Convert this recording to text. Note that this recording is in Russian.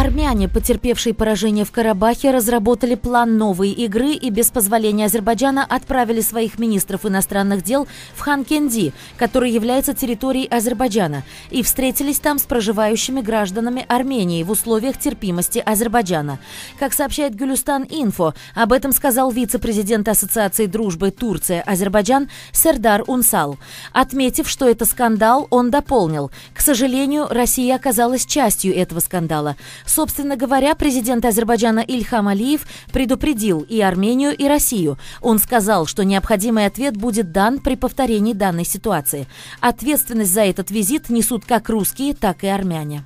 Армяне, потерпевшие поражение в Карабахе, разработали план новой игры и без позволения Азербайджана отправили своих министров иностранных дел в Ханкенди, который является территорией Азербайджана, и встретились там с проживающими гражданами Армении в условиях терпимости Азербайджана. Как сообщает Гюлюстан Инфо, об этом сказал вице-президент Ассоциации дружбы Турция-Азербайджан Сердар Унсал. Отметив, что это скандал, он дополнил. К сожалению, Россия оказалась частью этого скандала. Собственно говоря, президент Азербайджана Ильхам Алиев предупредил и Армению, и Россию. Он сказал, что необходимый ответ будет дан при повторении данной ситуации. Ответственность за этот визит несут как русские, так и армяне.